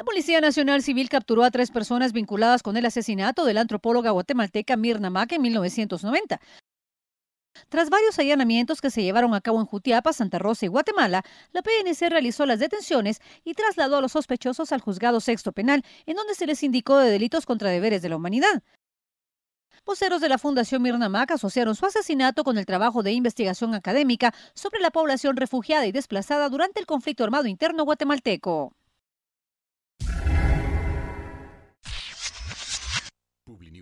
La Policía Nacional Civil capturó a tres personas vinculadas con el asesinato de la antropóloga guatemalteca Mirna Mac en 1990. Tras varios allanamientos que se llevaron a cabo en Jutiapa, Santa Rosa y Guatemala, la PNC realizó las detenciones y trasladó a los sospechosos al juzgado sexto penal, en donde se les indicó de delitos contra deberes de la humanidad. Voceros de la Fundación Mirna Mac asociaron su asesinato con el trabajo de investigación académica sobre la población refugiada y desplazada durante el conflicto armado interno guatemalteco.